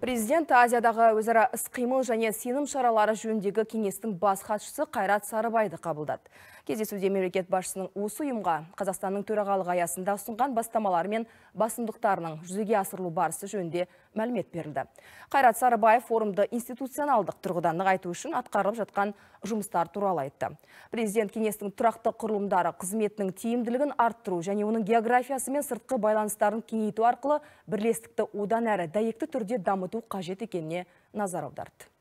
Президент Азиядағы өзара іс және сенім шаралары жөндегі кеңестің бас хатшысы Қайрат Сарыбайды қабылдады. Кездесуде мемлекет басшысының осы ұйымға Қазақстанның төрағалығы аясында ұсынған бастамалар мен басымдықтарының жүзеге асырылу барысы жөнде мәлімет берілді. Қайрат Сарыбаев форумды институционалдық тұрғыдан нығайту үшін атқарылып жатқан жұмыстар туралы айтты. Президент кеңестің тұрақты құрылымдары қызметінің тиімділігін арттыру және оның географиясы мен сыртқы байланыстарын кеңейту арқылы бірлестікті одан әрі дәйекті түрде дамы дамыту қажет екеніне назар аударды